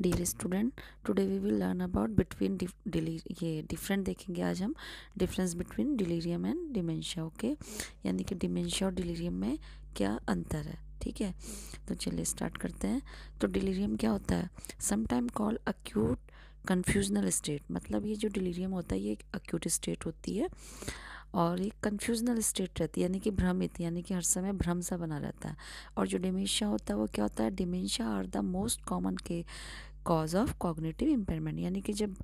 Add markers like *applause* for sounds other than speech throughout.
dear student today we will learn about between ये different देखेंगे आज हम difference between delirium and dementia okay यानी कि डिमेंशिया और डिलीरियम में क्या अंतर है ठीक है तो चलिए स्टार्ट करते हैं तो डिलीरियम क्या होता है sometime call acute confusional state मतलब ये जो डिलीरियम होता है ये एक अक्यूट स्टेट होती है और एक कन्फ्यूजनल स्टेट रहती है यानी कि भ्रमित यानी कि हर समय भ्रम सा बना रहता है और जो डिमेंशिया होता है वो क्या होता है dementia are the most common के कॉज ऑफ कॉग्निटिव इम्पेयरमेंट यानी कि जब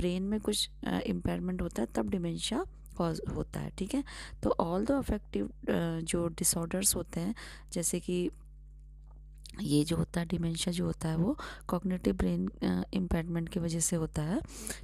ब्रेन में कुछ इम्पेयरमेंट होता है तब डिमेंशिया कॉज होता है ठीक है तो ऑल दो अफेक्टिव जो डिसऑर्डर्स होते हैं जैसे कि ये जो होता है डिमेंशिया जो होता है वो कॉग्निटिव ब्रेन इम्पेयरमेंट की वजह से होता है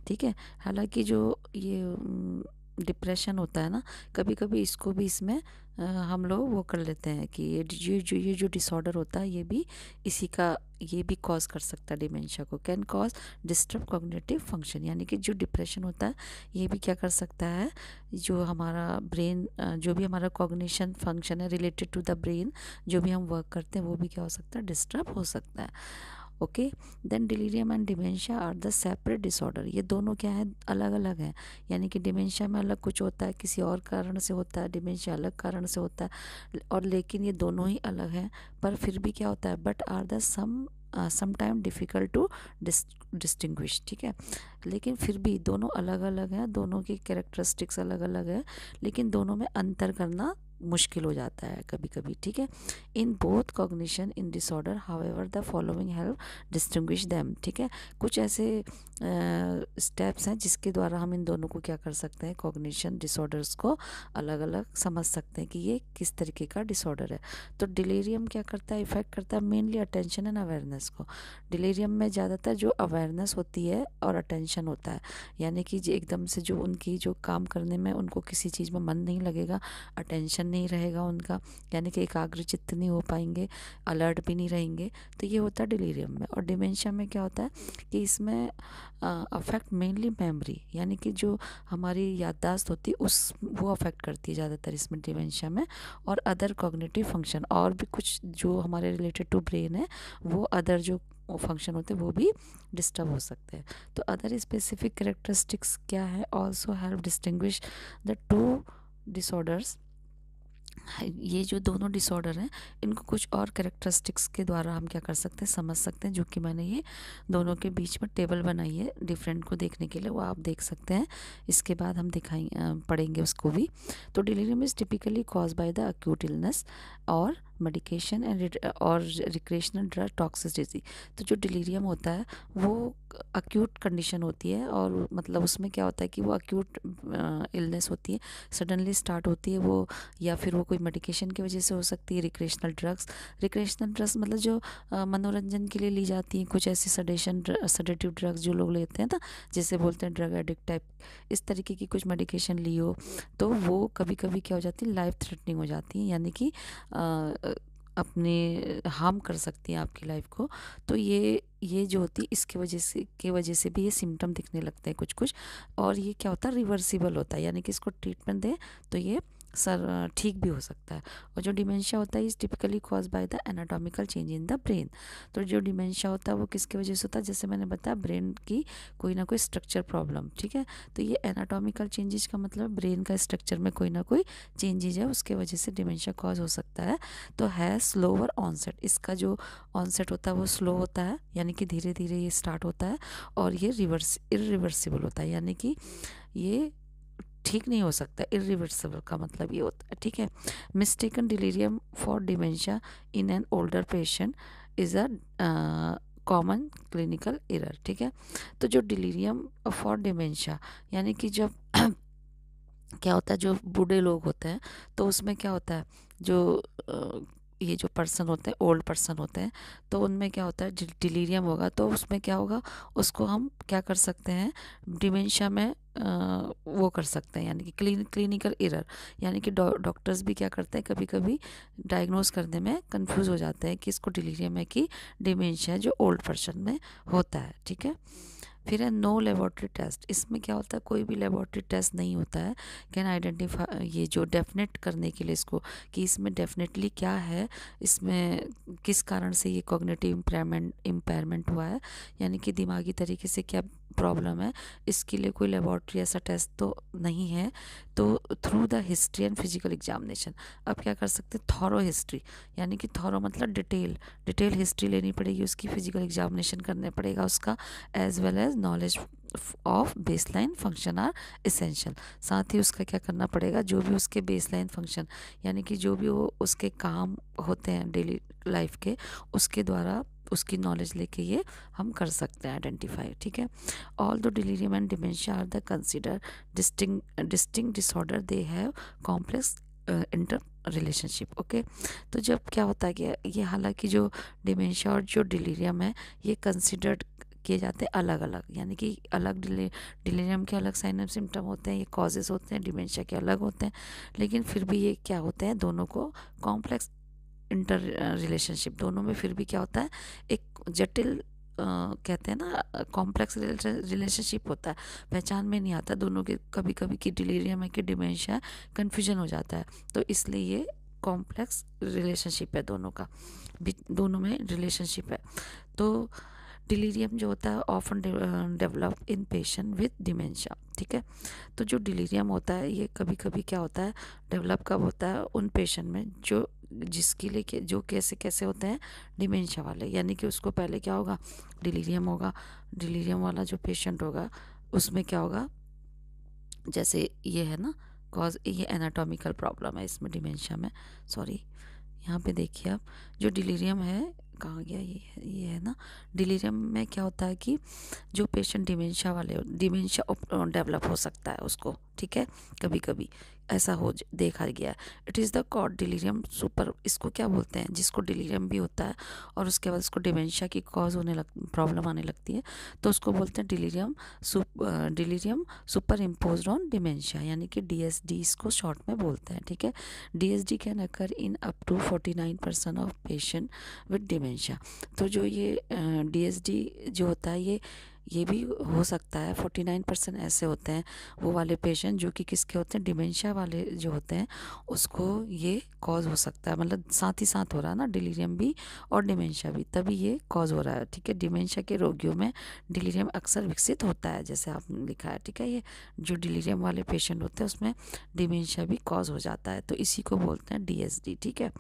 ठीक है हालांकि जो ये डिप्रेशन होता है ना कभी कभी इसको भी इसमें हम लोग वो कर लेते हैं कि ये ये जो ये जो डिसऑर्डर होता है ये भी इसी का ये भी कॉज कर सकता है डिमेंशिया को can cause disturb cognitive function यानी कि जो डिप्रेशन होता है ये भी क्या कर सकता है जो हमारा ब्रेन जो भी हमारा कॉग्निशन फंक्शन है रिलेटेड टू द ब्रेन जो भी हम वर्क करते हैं वो भी क्या हो सकता है डिस्टर्ब हो सकता है okay then delirium and dementia are the separate disorder ये दोनों क्या है अलग अलग हैं यानी कि डिमेंशिया में अलग कुछ होता है किसी और कारण से होता है डिमेंशिया अलग कारण से होता है और लेकिन ये दोनों ही अलग हैं पर फिर भी क्या होता है but are the some sometime difficult to distinguish ठीक है लेकिन फिर भी दोनों अलग अलग हैं दोनों की कैरेक्टरिस्टिक्स अलग अलग है लेकिन दोनों में अंतर करना मुश्किल हो जाता है कभी कभी ठीक है in both cognition in disorder however the following help distinguish them ठीक है कुछ ऐसे स्टेप्स हैं जिसके द्वारा हम इन दोनों को क्या कर सकते हैं कॉग्निशन डिसऑर्डर्स को अलग अलग समझ सकते हैं कि ये किस तरीके का डिसऑर्डर है तो डिलेरियम क्या करता है इफ़ेक्ट करता है मेनली अटेंशन एंड अवेयरनेस को डिलेरियम में ज़्यादातर जो अवेयरनेस होती है और अटेंशन होता है यानी कि एकदम से जो उनकी जो काम करने में उनको किसी चीज़ में मन नहीं लगेगा अटेंशन नहीं रहेगा उनका यानी कि एकाग्र चित्त नहीं हो पाएंगे अलर्ट भी नहीं रहेंगे तो ये होता है डिलीरियम में और डिमेंशिया में क्या होता है कि इसमें अफेक्ट मेनली मेमोरी यानी कि जो हमारी याददाश्त होती है उस वो अफेक्ट करती है ज़्यादातर इसमें डिमेंशिया में और अदर कॉग्नेटिव फंक्शन और भी कुछ जो हमारे रिलेटेड टू ब्रेन है वो अदर जो फंक्शन होते हैं वो भी डिस्टर्ब हो सकते हैं तो अदर स्पेसिफिक करेक्टरिस्टिक्स क्या है also help distinguish the two disorders ये जो दोनों डिसऑर्डर हैं इनको कुछ और करेक्टरिस्टिक्स के द्वारा हम क्या कर सकते हैं समझ सकते हैं जो कि मैंने ये दोनों के बीच में टेबल बनाई है डिफरेंट को देखने के लिए वो आप देख सकते हैं इसके बाद हम दिखाएं पढ़ेंगे उसको भी तो delirium is typically cause by the acute illness और मेडिकेशन एंड और रिक्रेशनल ड्रग टॉक्सिस डिजीज तो जो डिलीरियम होता है वो अक्यूट कंडीशन होती है और मतलब उसमें क्या होता है कि वो अक्यूट इलनेस होती है सडनली स्टार्ट होती है वो या फिर वो कोई मेडिकेशन की वजह से हो सकती है रिक्रेशनल ड्रग्स रिक्रेशनल ड्रग्स मतलब जो मनोरंजन के लिए ली जाती हैं कुछ ऐसी सडेशन सडेटिव ड्रग्स जो लोग लेते हैं ना जैसे बोलते हैं ड्रग एडिक्ट टाइप इस तरीके की कुछ मेडिकेशन ली हो तो वो कभी कभी क्या हो जाती है लाइफ थ्रेटनिंग हो जाती है यानी कि अपने हार्म कर सकती हैं आपकी लाइफ को तो ये ये जो होती है इसके वजह से के वजह से भी ये सिम्टम दिखने लगते हैं कुछ कुछ और ये क्या होता है रिवर्सिबल होता है यानी कि इसको ट्रीटमेंट दें तो ये सर ठीक भी हो सकता है और जो डिमेंशिया होता है is typically cause by the anatomical change in the brain तो जो डिमेंशिया होता है वो किसके वजह से होता है जैसे मैंने बताया ब्रेन की कोई ना कोई स्ट्रक्चर प्रॉब्लम ठीक है तो ये एनाटॉमिकल चेंजेज का मतलब ब्रेन का स्ट्रक्चर में कोई ना कोई चेंजेज है उसके वजह से डिमेंशिया कॉज हो सकता है तो है स्लोअर ऑनसेट इसका जो ऑनसेट होता है वो स्लो होता है यानी कि धीरे धीरे ये स्टार्ट होता है और ये रिवर्स इरिवर्सिबल होता है यानी कि ये ठीक नहीं हो सकता इरिवर्सिबल का मतलब ये होता है ठीक है mistaken delirium for dementia in an older patient is a common clinical error ठीक है तो जो डिलीरियम फॉर डिमेंशिया यानी कि जब *clears throat* क्या होता है जो बूढ़े लोग होते हैं तो उसमें क्या होता है जो ये जो पर्सन होते हैं ओल्ड पर्सन होते हैं तो उनमें क्या होता है डिलीरियम होगा तो उसमें क्या होगा उसको हम क्या कर सकते हैं डिमेंशिया में आ, वो कर सकते हैं यानी कि क्लिन क्लिनिकल एरर यानी कि डॉक्टर्स डौ, भी क्या करते हैं कभी कभी डायग्नोज करने में कंफ्यूज हो जाते हैं कि इसको डिलीरियम है कि डिमेंशिया जो ओल्ड पर्सन में होता है ठीक है फिर है नो लेबॉर्ट्री टेस्ट इसमें क्या होता है कोई भी लेबॉर्ट्री टेस्ट नहीं होता है कैन आइडेंटिफाई ये जो डेफिनेट करने के लिए इसको कि इसमें डेफिनेटली क्या है इसमें किस कारण से ये कॉग्नेटिव इम्पेयरमेंट इम्पेयरमेंट हुआ है यानी कि दिमागी तरीके से क्या प्रॉब्लम है इसके लिए कोई लेबॉरट्री ऐसा टेस्ट तो नहीं है तो through the history and physical examination अब क्या कर सकते हैं थॉरो हिस्ट्री यानी कि थॉरो मतलब डिटेल डिटेल हिस्ट्री लेनी पड़ेगी उसकी फिजिकल एग्जामिनेशन करने पड़ेगा उसका as well as knowledge of baseline function are essential साथ ही उसका क्या करना पड़ेगा जो भी उसके बेसलाइन फंक्शन यानी कि जो भी वो उसके काम होते हैं डेली लाइफ के उसके द्वारा उसकी नॉलेज लेके ये हम कर सकते हैं आइडेंटिफाई ठीक है although delirium and dementia are the consider distinct distinct disorder they have complex interrelationship okay तो जब क्या होता है कि ये हालांकि जो डिमेंशिया और जो डिलीरियम है ये कंसिडर्ड किए जाते हैं अलग अलग यानी कि अलग डिले डिलेरियम के अलग साइन एंड सिम्टम होते हैं ये कॉजेज़ होते हैं डिमेंशिया के अलग होते हैं लेकिन फिर भी ये क्या होते हैं दोनों को कॉम्प्लेक्स इंटर रिलेशनशिप दोनों में फिर भी क्या होता है एक जटिल Uh, कहते हैं ना कॉम्प्लेक्स रिलेशनशिप होता है पहचान में नहीं आता दोनों के कभी कभी की डिलीरियम है कि डिमेंशिया है कन्फ्यूजन हो जाता है तो इसलिए ये कॉम्प्लेक्स रिलेशनशिप है दोनों का दोनों में रिलेशनशिप है तो डिलीरियम जो होता है often develop in patient with dementia ठीक है तो जो डिलीरियम होता है ये कभी कभी क्या होता है डेवलप कब होता है उन पेशेंट में जो जिसके लिए जो कैसे कैसे होते हैं डिमेंशिया वाले यानी कि उसको पहले क्या होगा डिलीरियम होगा डिलीरियम वाला जो पेशेंट होगा उसमें क्या होगा जैसे ये है ना कॉज ये एनाटॉमिकल प्रॉब्लम है इसमें डिमेंशिया में सॉरी यहाँ पे देखिए आप जो डिलीरियम है कहाँ गया ये ये है ना डिलीरियम में क्या होता है कि जो पेशेंट डिमेंशिया वाले डिमेंशिया डेवलप हो सकता है उसको ठीक है कभी कभी ऐसा हो देखा गया it is the called delirium super इसको क्या बोलते हैं जिसको डिलीरियम भी होता है और उसके बाद उसको डिमेंशिया की कॉज होने लग प्रॉब्लम आने लगती है तो उसको बोलते हैं delirium super delirium superimpose on dementia यानी कि डी एस डी इसको शॉर्ट में बोलते हैं ठीक है D S D can occur in up to forty nine percent of patient with dementia तो जो ये डी एस डी जो होता है ये ये भी हो सकता है फोर्टी नाइन परसेंट ऐसे होते हैं वो वाले पेशेंट जो कि किसके होते हैं डिमेंशिया वाले जो होते हैं उसको ये कॉज हो सकता है मतलब साथ ही साथ हो रहा है ना डिलीरियम भी और डिमेंशिया भी तभी ये कॉज हो रहा है ठीक है डिमेंशिया के रोगियों में डिलीरियम अक्सर विकसित होता है जैसे आपने लिखा है ठीक है ये जो डिलीरियम वाले पेशेंट होते हैं उसमें डिमेंशिया भी कॉज हो जाता है तो इसी को बोलते हैं डी ठीक है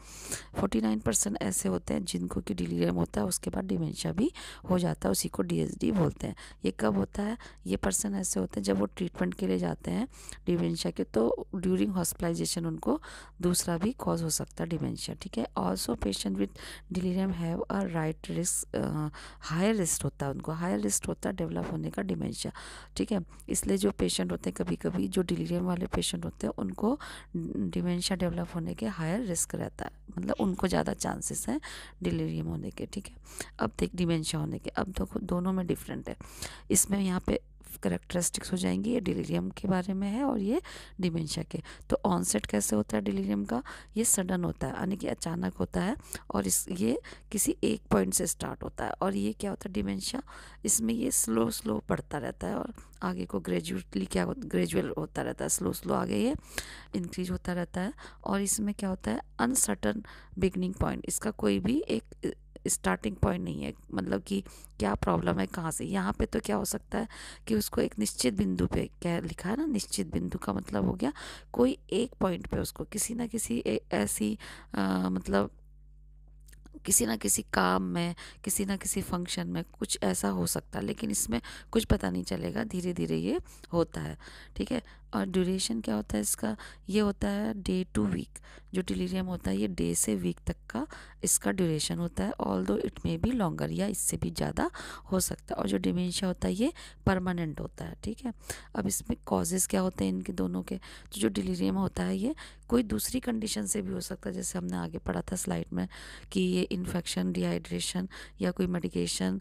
फोर्टी नाइन परसेंट ऐसे होते हैं जिनको कि डिलीरियम होता है उसके बाद डिमेंशिया भी हो जाता है उसी को डी बोलते हैं ये कब होता है ये पर्सन ऐसे होते हैं जब वो ट्रीटमेंट के लिए जाते हैं डिमेंशिया के तो ड्यूरिंग हॉस्पिटलाइजेशन उनको दूसरा भी कॉज हो सकता है डिमेंशिया ठीक है also patient with delirium have a right risk higher risk होता है उनको हायर रिस्क होता है डेवलप होने का डिमेंशिया ठीक है इसलिए जो पेशेंट होते हैं कभी कभी जो डिलीरियम वाले पेशेंट होते हैं उनको डिमेंशिया डेवलप होने के हायर रिस्क रहता है मतलब उनको ज़्यादा चांसेस हैं डिलीरियम होने के ठीक है अब देख डिमेंशिया होने के अब देखो दोनों में डिफरेंट है इसमें यहाँ पे करेक्टरिस्टिक्स हो जाएंगी ये डिलीरियम के बारे में है और ये डिमेंशिया के तो ऑनसेट कैसे होता है डिलीरियम का ये सडन होता है यानी कि अचानक होता है और इस ये किसी एक पॉइंट से स्टार्ट होता है और ये क्या होता है डिमेंशिया इसमें ये स्लो स्लो बढ़ता रहता है और आगे को ग्रेजुएटली क्या ग्रेजुअल होता रहता है स्लो स्लो आगे ये इंक्रीज होता रहता है और इसमें क्या होता है अनसर्टन बिगनिंग पॉइंट इसका कोई भी एक स्टार्टिंग पॉइंट नहीं है मतलब कि क्या प्रॉब्लम है कहाँ से यहाँ पे तो क्या हो सकता है कि उसको एक निश्चित बिंदु पे क्या लिखा है ना निश्चित बिंदु का मतलब हो गया कोई एक पॉइंट पे उसको किसी ना किसी ऐसी मतलब किसी ना किसी काम में किसी ना किसी फंक्शन में कुछ ऐसा हो सकता है लेकिन इसमें कुछ पता नहीं चलेगा धीरे धीरे ये होता है ठीक है और ड्यूरेशन क्या होता है इसका ये होता है डे टू वीक जो टिलीरियम होता है ये डे से वीक तक का इसका ड्यूरेशन होता है ऑल दो इट मे बी लॉन्गर या इससे भी ज़्यादा हो सकता है और जो डिमेंशिया होता है ये परमानेंट होता है ठीक है अब इसमें कॉजेज़ क्या होते हैं इनके दोनों के तो जो डिलीरियम होता है ये कोई दूसरी कंडीशन से भी हो सकता है जैसे हमने आगे पढ़ा था स्लाइड में कि ये इन्फेक्शन डिहाइड्रेशन या कोई मेडिकेशन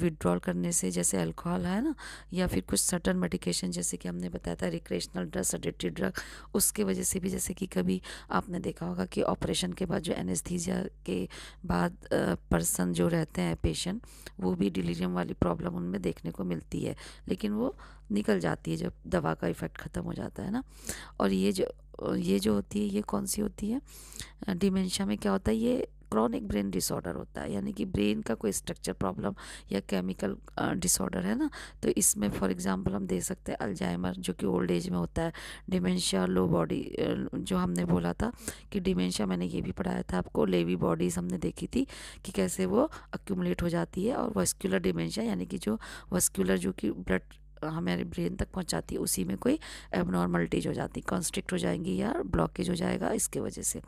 विड्रॉल uh, करने से जैसे अल्कोहल है ना या फिर कुछ सटन मेडिकेशन जैसे कि हमने बताया था रिक्रेशनल ड्रग्स सडेटिव ड्रग उसके वजह से भी जैसे कि कभी आपने देखा होगा कि ऑपरेशन के बाद जो एनेस्थीजिया के बाद पर्सन uh, जो रहते हैं पेशेंट वो भी डिलीरियम वाली प्रॉब्लम उनमें देखने को मिलती है लेकिन वो निकल जाती है जब दवा का इफ़ेक्ट ख़त्म हो जाता है ना और ये जो ये जो होती है ये कौन सी होती है डिमेंशिया uh, में क्या होता है ये क्रॉनिक ब्रेन डिसऑर्डर होता है यानी कि ब्रेन का कोई स्ट्रक्चर प्रॉब्लम या केमिकल डिसऑर्डर है ना तो इसमें फॉर एग्जांपल हम दे सकते हैं अल्जाइमर जो कि ओल्ड एज में होता है डिमेंशिया लो बॉडी जो हमने बोला था कि डिमेंशिया मैंने ये भी पढ़ाया था आपको लेवी बॉडीज़ हमने देखी थी कि कैसे वो अक्यूमुलेट हो जाती है और वस्क्यूलर डिमेंशिया यानी कि जो वस्क्यूलर जो कि ब्लड हमारे ब्रेन तक पहुंचाती है उसी में कोई एबनॉर्मलिटीज हो जाती कॉन्स्ट्रिक्ट हो जाएंगी या ब्लॉकेज हो जाएगा इसके वजह से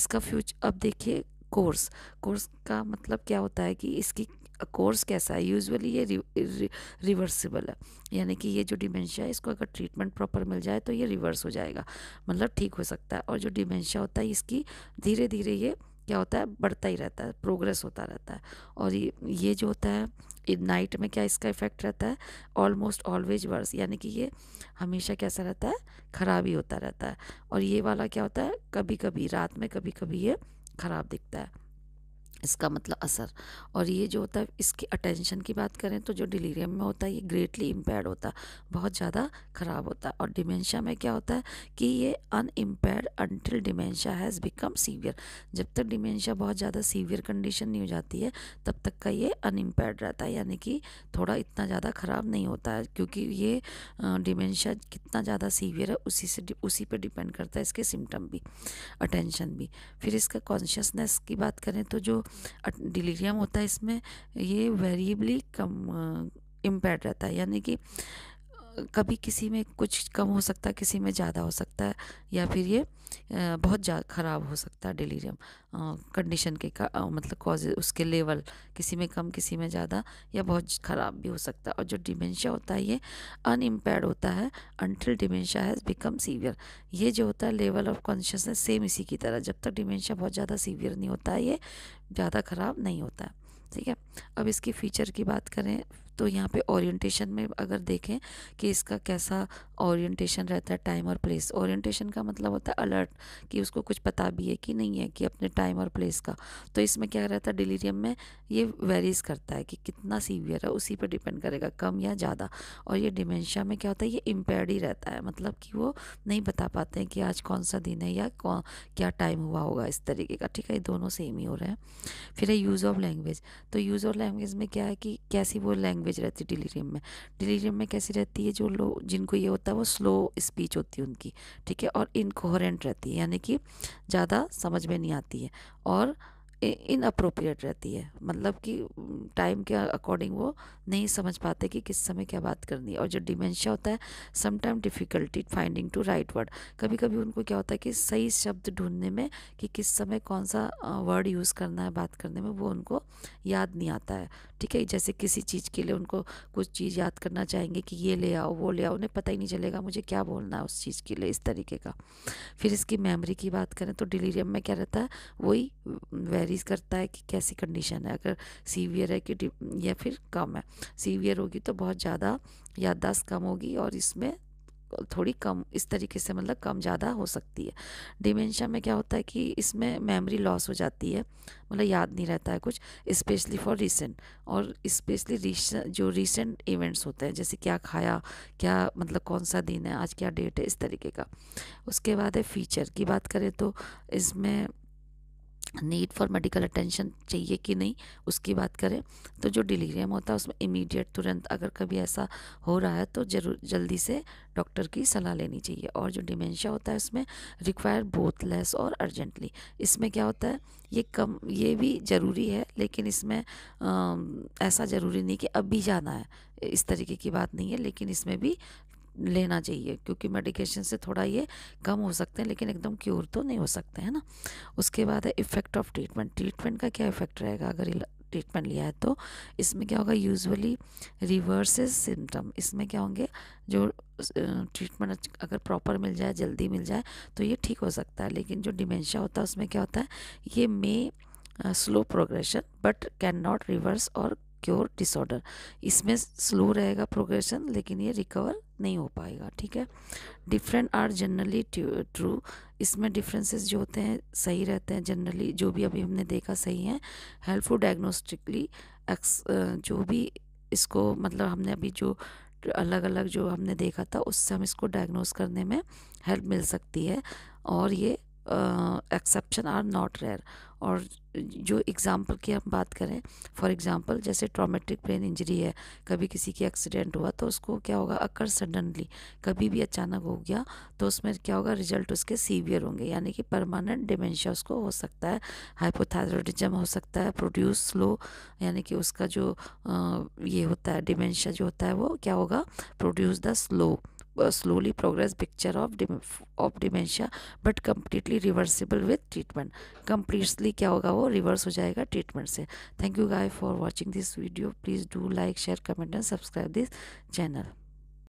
इसका फ्यूचर अब देखिए कोर्स कोर्स का मतलब क्या होता है कि इसकी कोर्स कैसा है यूजुअली ये रि, रि, रिवर्सिबल है यानी कि ये जो डिमेंशिया है इसको अगर ट्रीटमेंट प्रॉपर मिल जाए तो ये रिवर्स हो जाएगा मतलब ठीक हो सकता है और जो डिमेंशिया होता है इसकी धीरे धीरे ये क्या होता है बढ़ता ही रहता है प्रोग्रेस होता रहता है और ये ये जो होता है नाइट में क्या इसका इफेक्ट रहता है ऑलमोस्ट ऑलवेज वर्स यानी कि ये हमेशा कैसा रहता है ख़राब ही होता रहता है और ये वाला क्या होता है कभी कभी रात में कभी कभी ये ख़राब दिखता है इसका मतलब असर और ये जो होता है इसकी अटेंशन की बात करें तो जो डिलीरियम में होता है ये ग्रेटली इम्पेयर्ड होता है बहुत ज़्यादा ख़राब होता है और डिमेंशिया में क्या होता है कि ये unimpaired until dementia has become severe जब तक डिमेंशिया बहुत ज़्यादा सीवियर कंडीशन नहीं हो जाती है तब तक का ये अनइम्पेयर्ड रहता है यानी कि थोड़ा इतना ज़्यादा ख़राब नहीं होता है क्योंकि ये डिमेंशिया कितना ज़्यादा सीवियर है उसी से उसी पर डिपेंड करता है इसके सिम्टम भी अटेंशन भी फिर इसका कॉन्शियसनेस की बात करें तो जो डिलीरियम होता है इसमें ये वेरिएबली कम इम्पेयर रहता है यानी कि कभी किसी में कुछ कम हो सकता है किसी में ज़्यादा हो सकता है या फिर ये बहुत ख़राब हो सकता है डिलीरियम कंडीशन के का मतलब कॉज उसके लेवल किसी में कम किसी में ज़्यादा या बहुत ख़राब भी हो सकता है और जो डिमेंशिया होता है ये अनइम्पेयर्ड होता है until dementia has become severe ये जो होता है लेवल ऑफ कॉन्शियसनेस सेम इसी की तरह जब तक डिमेंशिया बहुत ज़्यादा सीवियर नहीं होता है ये ज़्यादा ख़राब नहीं होता है ठीक है अब इसकी फ़ीचर की बात करें तो यहाँ पे ओरिएंटेशन में अगर देखें कि इसका कैसा ओरिएंटेशन रहता है टाइम और प्लेस ओरिएंटेशन का मतलब होता है अलर्ट कि उसको कुछ पता भी है कि नहीं है कि अपने टाइम और प्लेस का तो इसमें क्या रहता है डिलीरियम में ये वेरीज करता है कि कितना सीवियर है उसी पर डिपेंड करेगा कम या ज़्यादा और ये डिमेंशिया में क्या होता है ये इम्पेयर ही रहता है मतलब कि वो नहीं बता पाते हैं कि आज कौन सा दिन है या कौन क्या टाइम हुआ होगा इस तरीके का ठीक है ये दोनों सेम ही हो रहे हैं फिर है यूज़ ऑफ लैंग्वेज तो यूज़ ऑफ लैंग्वेज में क्या है कि कैसी वो लैंग्वेज लैंग्वेज रहती है डिलीरियम में डिलीरियम में कैसी रहती है जो लोग जिनको ये होता है वो स्लो स्पीच होती है उनकी ठीक है और इनकोहरेंट रहती है यानी कि ज़्यादा समझ में नहीं आती है और इनअप्रोप्रिएट रहती है मतलब कि टाइम के अकॉर्डिंग वो नहीं समझ पाते कि किस समय क्या बात करनी है और जो डिमेंशिया होता है sometime difficulty finding to right word कभी कभी उनको क्या होता है कि सही शब्द ढूंढने में कि किस समय कौन सा वर्ड यूज़ करना है बात करने में वो उनको याद नहीं आता है ठीक है जैसे किसी चीज़ के लिए उनको कुछ चीज़ याद करना चाहेंगे कि ये ले आओ वो ले आओ उन्हें पता ही नहीं चलेगा मुझे क्या बोलना है उस चीज़ के लिए इस तरीके का फिर इसकी मेमोरी की बात करें तो डिलीरियम में क्या रहता है वही वेरी वेरीज करता है कि कैसी कंडीशन है अगर सीवियर है कि या फिर कम है सीवियर होगी तो बहुत ज़्यादा याददाश्त कम होगी और इसमें थोड़ी कम इस तरीके से मतलब कम ज़्यादा हो सकती है डिमेंशिया में क्या होता है कि इसमें मेमोरी लॉस हो जाती है मतलब याद नहीं रहता है कुछ स्पेशली फॉर रीसेंट और स्पेशली जो रिसेंट इवेंट्स होते हैं जैसे क्या खाया क्या मतलब कौन सा दिन है आज क्या डेट है इस तरीके का उसके बाद है फीचर की बात करें तो इसमें नीड फॉर मेडिकल अटेंशन चाहिए कि नहीं उसकी बात करें तो जो डिलीरियम होता है उसमें इमीडिएट तुरंत अगर कभी ऐसा हो रहा है तो जरूर जल्दी से डॉक्टर की सलाह लेनी चाहिए और जो डिमेंशिया होता है उसमें रिक्वायर बोथ लेस और अर्जेंटली इसमें क्या होता है ये कम ये भी ज़रूरी है लेकिन इसमें आ, ऐसा ज़रूरी नहीं कि अभी जाना है इस तरीके की बात नहीं है लेकिन इसमें भी लेना चाहिए क्योंकि मेडिकेशन से थोड़ा ये कम हो सकते हैं लेकिन एकदम क्योर तो नहीं हो सकते हैं ना उसके बाद है इफ़ेक्ट ऑफ ट्रीटमेंट ट्रीटमेंट का क्या इफ़ेक्ट रहेगा अगर ट्रीटमेंट लिया है तो इसमें क्या होगा यूजुअली रिवर्सेस सिम्टम इसमें क्या होंगे जो ट्रीटमेंट अगर प्रॉपर मिल जाए जल्दी मिल जाए तो ये ठीक हो सकता है लेकिन जो डिमेंशिया होता है उसमें क्या होता है ये may slow progression but can not reverse और क्योर डिसऑर्डर इसमें स्लो रहेगा प्रोग्रेशन लेकिन ये रिकवर नहीं हो पाएगा ठीक है डिफरेंट आर जनरली ट्रू इसमें डिफरेंसेस जो होते हैं सही रहते हैं जनरली जो भी अभी हमने देखा सही है हेल्पफुल डायग्नोस्टिकली एक्स जो भी इसको मतलब हमने अभी जो अलग अलग जो हमने देखा था उससे हम इसको डायग्नोस करने में हेल्प मिल सकती है और ये एक्सेप्शन आर नॉट रेयर और जो एग्ज़ाम्पल की हम बात करें फॉर एग्ज़ाम्पल जैसे ट्रॉमेटिक ब्रेन इंजरी है कभी किसी की एक्सीडेंट हुआ तो उसको क्या होगा अकर सडनली कभी भी अचानक हो गया तो उसमें क्या होगा रिजल्ट उसके सीवियर होंगे यानी कि परमानेंट डिमेंशिया उसको हो सकता है हाइपोथायरॉयडिज्म हो सकता है प्रोड्यूस स्लो यानी कि उसका जो ये होता है डिमेंशिया जो होता है वो क्या होगा produce the slow slowly progress picture of of dementia but completely reversible with treatment completely क्या होगा वो रिवर्स हो जाएगा ट्रीटमेंट से thank you guy for watching this video please do like share comment and subscribe this channel